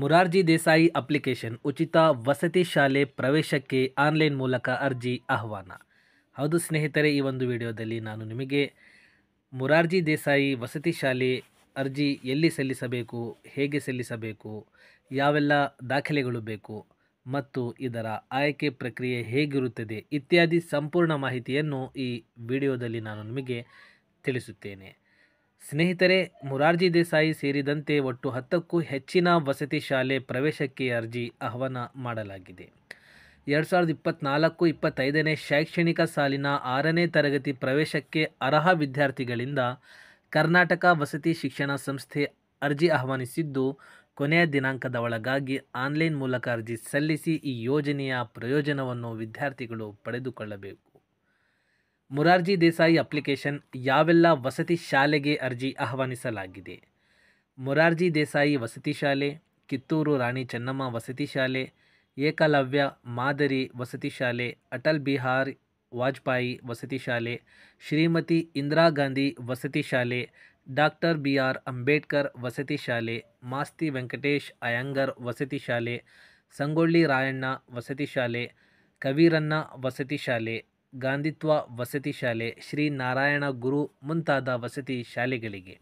Morarji Desai application ಉಚಿತ ವಸತಿ ಶಾಲೆ ಪ್ರವೇಶಕ್ಕೆ ಆನ್ಲೈನ್ ಮೂಲಕ ಅರ್ಜಿ ಆಹ್ವಾನ ಹೌದು ಸ್ನೇಹಿತರೆ ಈ ಒಂದು ವಿಡಿಯೋದಲ್ಲಿ ನಾನು ನಿಮಗೆ ಮುರಾರ್ಜಿ ದೇಸಾಯಿ ವಸತಿ ಶಾಲೆ ಅರ್ಜಿ ಎಲ್ಲಿ ಸಲ್ಲಿಸಬೇಕು ಹೇಗೆ ಸಲ್ಲಿಸಬೇಕು ಯಾವೆಲ್ಲ ದಾಖಲೆಗಳು ಬೇಕು ಮತ್ತು ಇದರ ಆಯ್ಕೆ ಪ್ರಕ್ರಿಯೆ ಹೇಗಿರುತ್ತದೆ ಇತ್ಯಾದಿ ಸಂಪೂರ್ಣ ಮಾಹಿತಿಯನ್ನು ಈ ವಿಡಿಯೋದಲ್ಲಿ ನಾನು ನಿಮಗೆ ತಿಳಿಸುತ್ತೇನೆ ಸ್ನೇಹಿತರೆ ಮುರಾರ್ಜಿ ದೇಸಾಯಿ ಸೇರಿದಂತೆ ಒಟ್ಟು ಹತ್ತಕ್ಕೂ ಹೆಚ್ಚಿನ ವಸತಿ ಶಾಲೆ ಪ್ರವೇಶಕ್ಕೆ ಅರ್ಜಿ ಆಹ್ವಾನ ಮಾಡಲಾಗಿದೆ ಎರಡು ಸಾವಿರದ ಇಪ್ಪತ್ತ್ನಾಲ್ಕು ಇಪ್ಪತ್ತೈದನೇ ಶೈಕ್ಷಣಿಕ ಸಾಲಿನ ಆರನೇ ತರಗತಿ ಪ್ರವೇಶಕ್ಕೆ ಅರ್ಹ ವಿದ್ಯಾರ್ಥಿಗಳಿಂದ ಕರ್ನಾಟಕ ವಸತಿ ಶಿಕ್ಷಣ ಸಂಸ್ಥೆ ಅರ್ಜಿ ಆಹ್ವಾನಿಸಿದ್ದು ಕೊನೆಯ ದಿನಾಂಕದ ಒಳಗಾಗಿ ಆನ್ಲೈನ್ ಮೂಲಕ ಅರ್ಜಿ ಸಲ್ಲಿಸಿ ಈ ಯೋಜನೆಯ ಪ್ರಯೋಜನವನ್ನು ವಿದ್ಯಾರ್ಥಿಗಳು ಪಡೆದುಕೊಳ್ಳಬೇಕು ಮೊರಾರ್ಜಿ ದೇಸಾಯಿ ಅಪ್ಲಿಕೇಶನ್ ಯಾವೆಲ್ಲ ವಸತಿ ಶಾಲೆಗೆ ಅರ್ಜಿ ಆಹ್ವಾನಿಸಲಾಗಿದೆ ಮೊರಾರ್ಜಿ ದೇಸಾಯಿ ವಸತಿ ಶಾಲೆ ಕಿತ್ತೂರು ರಾಣಿ ಚೆನ್ನಮ್ಮ ವಸತಿ ಶಾಲೆ ಏಕಲವ್ಯ ಮಾದರಿ ವಸತಿ ಶಾಲೆ ಅಟಲ್ ಬಿಹಾರ್ ವಾಜಪೇಯಿ ವಸತಿ ಶಾಲೆ ಶ್ರೀಮತಿ ಇಂದಿರಾ ಗಾಂಧಿ ವಸತಿ ಶಾಲೆ ಡಾಕ್ಟರ್ ಬಿ ಆರ್ ಅಂಬೇಡ್ಕರ್ ವಸತಿ ಶಾಲೆ ಮಾಸ್ತಿ ವೆಂಕಟೇಶ್ ಅಯ್ಯಂಗರ್ ವಸತಿ ಶಾಲೆ ಸಂಗೊಳ್ಳಿ ರಾಯಣ್ಣ ವಸತಿ ಶಾಲೆ ಕವೀರಣ್ಣ ವಸತಿ ಶಾಲೆ ಗಾಂಧಿತ್ವ ವಸತಿ ಶಾಲೆ ಶ್ರೀ ನಾರಾಯಣ ಗುರು ಮುಂತಾದ ವಸತಿ ಶಾಲೆಗಳಿಗೆ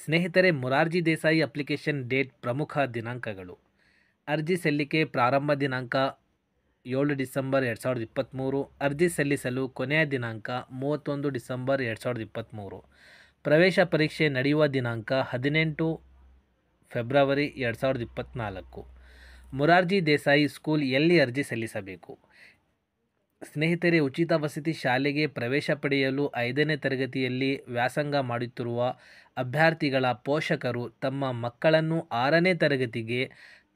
ಸ್ನೇಹಿತರೆ ಮೊರಾರ್ಜಿ ದೇಸಾಯಿ ಅಪ್ಲಿಕೇಶನ್ ಡೇಟ್ ಪ್ರಮುಖ ದಿನಾಂಕಗಳು ಅರ್ಜಿ ಸಲ್ಲಿಕೆ ಪ್ರಾರಂಭ ದಿನಾಂಕ ಏಳು ಡಿಸೆಂಬರ್ ಎರಡು ಸಾವಿರದ ಇಪ್ಪತ್ತ್ಮೂರು ಅರ್ಜಿ ಸಲ್ಲಿಸಲು ಕೊನೆಯ ದಿನಾಂಕ ಮೂವತ್ತೊಂದು ಡಿಸೆಂಬರ್ ಎರಡು ಸಾವಿರದ ಇಪ್ಪತ್ತ್ಮೂರು ಪ್ರವೇಶ ಪರೀಕ್ಷೆ ನಡೆಯುವ ದಿನಾಂಕ ಹದಿನೆಂಟು ಫೆಬ್ರವರಿ ಎರಡು ಸಾವಿರದ ಇಪ್ಪತ್ತ್ನಾಲ್ಕು ಮೊರಾರ್ಜಿ ದೇಸಾಯಿ ಸ್ಕೂಲ್ ಎಲ್ಲಿ ಅರ್ಜಿ ಸಲ್ಲಿಸಬೇಕು ಸ್ನೇಹಿತರೆ ಉಚಿತ ವಸತಿ ಶಾಲೆಗೆ ಪ್ರವೇಶ ಪಡೆಯಲು ಐದನೇ ತರಗತಿಯಲ್ಲಿ ವ್ಯಾಸಂಗ ಮಾಡುತ್ತಿರುವ ಅಭ್ಯರ್ಥಿಗಳ ಪೋಷಕರು ತಮ್ಮ ಮಕ್ಕಳನ್ನು ಆರನೇ ತರಗತಿಗೆ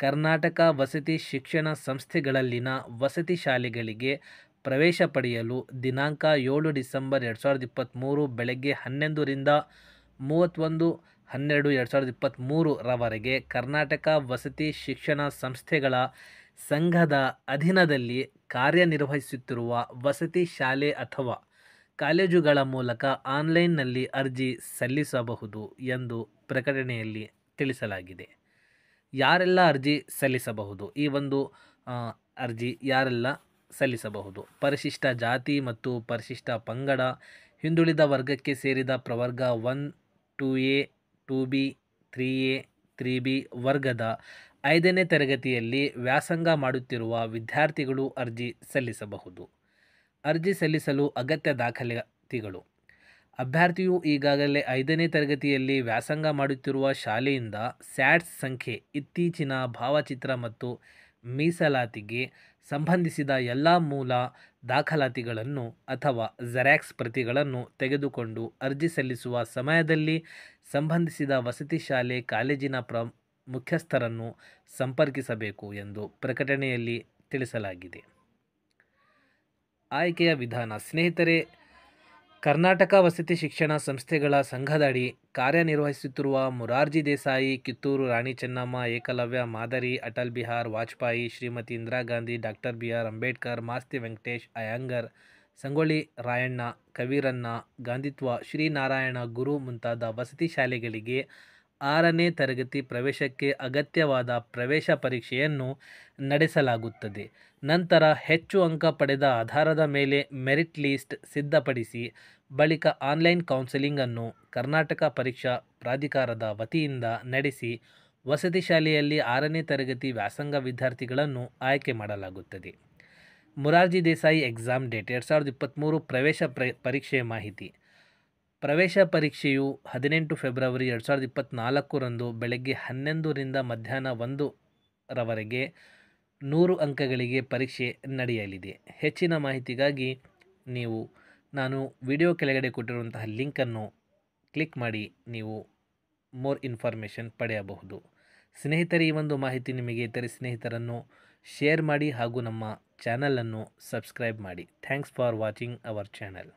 ಕರ್ನಾಟಕ ವಸತಿ ಶಿಕ್ಷಣ ಸಂಸ್ಥೆಗಳಲ್ಲಿನ ವಸತಿ ಶಾಲೆಗಳಿಗೆ ಪ್ರವೇಶ ಪಡೆಯಲು ದಿನಾಂಕ ಏಳು ಡಿಸೆಂಬರ್ ಎರಡು ಸಾವಿರದ ಇಪ್ಪತ್ತ್ಮೂರು ಬೆಳಗ್ಗೆ ಹನ್ನೊಂದರಿಂದ ಮೂವತ್ತೊಂದು ಹನ್ನೆರಡು ಎರಡು ಸಾವಿರದ ಇಪ್ಪತ್ತ್ಮೂರರವರೆಗೆ ಕರ್ನಾಟಕ ವಸತಿ ಶಿಕ್ಷಣ ಸಂಸ್ಥೆಗಳ ಸಂಘದ ಅಧೀನದಲ್ಲಿ ಕಾರ್ಯನಿರ್ವಹಿಸುತ್ತಿರುವ ವಸತಿ ಶಾಲೆ ಅಥವಾ ಕಾಲೇಜುಗಳ ಮೂಲಕ ಆನ್ಲೈನ್ನಲ್ಲಿ ಅರ್ಜಿ ಸಲ್ಲಿಸಬಹುದು ಎಂದು ಪ್ರಕಟಣೆಯಲ್ಲಿ ತಿಳಿಸಲಾಗಿದೆ ಯಾರೆಲ್ಲ ಅರ್ಜಿ ಸಲ್ಲಿಸಬಹುದು ಈ ಒಂದು ಅರ್ಜಿ ಯಾರೆಲ್ಲ ಸಲ್ಲಿಸಬಹುದು ಪರಿಶಿಷ್ಟ ಜಾತಿ ಮತ್ತು ಪರಿಶಿಷ್ಟ ಪಂಗಡ ಹಿಂದುಳಿದ ವರ್ಗಕ್ಕೆ ಸೇರಿದ ಪ್ರವರ್ಗ one two A two B three A three B ವರ್ಗದ ಐದನೇ ತರಗತಿಯಲ್ಲಿ ವ್ಯಾಸಂಗ ಮಾಡುತ್ತಿರುವ ವಿದ್ಯಾರ್ಥಿಗಳು ಅರ್ಜಿ ಸಲ್ಲಿಸಬಹುದು ಅರ್ಜಿ ಸಲ್ಲಿಸಲು ಅಗತ್ಯ ದಾಖಲಾತಿಗಳು ಅಭ್ಯರ್ಥಿಯು ಈಗಾಗಲೇ ಐದನೇ ತರಗತಿಯಲ್ಲಿ ವ್ಯಾಸಂಗ ಮಾಡುತ್ತಿರುವ ಶಾಲೆಯಿಂದ ಸ್ಯಾಟ್ಸ್ ಸಂಖ್ಯೆ ಇತ್ತೀಚಿನ ಭಾವಚಿತ್ರ ಮತ್ತು ಮೀಸಲಾತಿಗೆ ಸಂಬಂಧಿಸಿದ ಎಲ್ಲ ಮೂಲ ದಾಖಲಾತಿಗಳನ್ನು ಅಥವಾ ಜೆರಾಕ್ಸ್ ಪ್ರತಿಗಳನ್ನು ತೆಗೆದುಕೊಂಡು ಅರ್ಜಿ ಸಲ್ಲಿಸುವ ಸಮಯದಲ್ಲಿ ಸಂಬಂಧಿಸಿದ ವಸತಿ ಶಾಲೆ ಕಾಲೇಜಿನ ಪ್ರ ಮುಖ್ಯಸ್ಥರನ್ನು ಸಂಪರ್ಕಿಸಬೇಕು ಎಂದು ಪ್ರಕಟಣೆಯಲ್ಲಿ ತಿಳಿಸಲಾಗಿದೆ ಆಯ್ಕೆಯ ವಿಧಾನ ಸ್ನೇಹಿತರೆ ಕರ್ನಾಟಕ ವಸತಿ ಶಿಕ್ಷಣ ಸಂಸ್ಥೆಗಳ ಸಂಘದಡಿ ಕಾರ್ಯನಿರ್ವಹಿಸುತ್ತಿರುವ ಮುರಾರ್ಜಿ ದೇಸಾಯಿ ಕಿತ್ತೂರು ರಾಣಿ ಚೆನ್ನಮ್ಮ ಏಕಲವ್ಯ ಮಾದರಿ Atal Bihar Vajpayee Shrimati Indira Gandhi doctor B R Ambedkar Masti Venkatesh Iyengar Sangolli Rayanna ಕವೀರಣ್ಣ ಗಾಂಧಿತ್ವ Sri Narayana ಗುರು ಮುಂತಾದ ವಸತಿ ಶಾಲೆಗಳಿಗೆ ಆರನೇ ತರಗತಿ ಪ್ರವೇಶಕ್ಕೆ ಅಗತ್ಯವಾದ ಪ್ರವೇಶ ಪರೀಕ್ಷೆಯನ್ನು ನಡೆಸಲಾಗುತ್ತದೆ ನಂತರ ಹೆಚ್ಚು ಅಂಕ ಪಡೆದ ಆಧಾರದ ಮೇಲೆ ಮೆರಿಟ್ ಲೀಸ್ಟ್ ಸಿದ್ಧಪಡಿಸಿ ಬಳಿಕ ಆನ್ಲೈನ್ ಕೌನ್ಸೆಲಿಂಗನ್ನು ಕರ್ನಾಟಕ ಪರೀಕ್ಷಾ ಪ್ರಾಧಿಕಾರದ ವತಿಯಿಂದ ನಡೆಸಿ ವಸತಿ ಶಾಲೆಯಲ್ಲಿ ಆರನೇ ತರಗತಿ ವ್ಯಾಸಂಗ ವಿದ್ಯಾರ್ಥಿಗಳನ್ನು ಆಯ್ಕೆ ಮಾಡಲಾಗುತ್ತದೆ ಮುರಾರ್ಜಿ ದೇಸಾಯಿ ಎಕ್ಸಾಮ್ ಡೇಟ್ ಎರಡು ಸಾವಿರದ ಇಪ್ಪತ್ತ್ಮೂರು ಪ್ರವೇಶ ಪರೀಕ್ಷೆ ಮಾಹಿತಿ ಪ್ರವೇಶ ಪರೀಕ್ಷೆಯು ಹದಿನೆಂಟು ಫೆಬ್ರವರಿ ಎರಡು ಸಾವಿರದ ಇಪ್ಪತ್ತ್ನಾಲ್ಕರಂದು ಬೆಳಗ್ಗೆ ಹನ್ನೊಂದರಿಂದ ಮಧ್ಯಾಹ್ನ ಒಂದರವರೆಗೆ ನೂರು ಅಂಕಗಳಿಗೆ ಪರೀಕ್ಷೆ ನಡೆಯಲಿದೆ ಹೆಚ್ಚಿನ ಮಾಹಿತಿಗಾಗಿ ನೀವು ನಾನು ವಿಡಿಯೋ ಕೆಳಗಡೆ ಕೊಟ್ಟಿರುವಂತಹ ಲಿಂಕನ್ನು ಕ್ಲಿಕ್ ಮಾಡಿ ನೀವು ಮೋರ್ ಇನ್ಫಾರ್ಮೇಷನ್ ಪಡೆಯಬಹುದು ಸ್ನೇಹಿತರಿ ಈ ಒಂದು ಮಾಹಿತಿ ನಿಮಗೆ ಇತರೆ ಸ್ನೇಹಿತರನ್ನು ಶೇರ್ ಮಾಡಿ ಹಾಗೂ ನಮ್ಮ ಚಾನಲನ್ನು ಸಬ್ಸ್ಕ್ರೈಬ್ ಮಾಡಿ thanks for watching our channel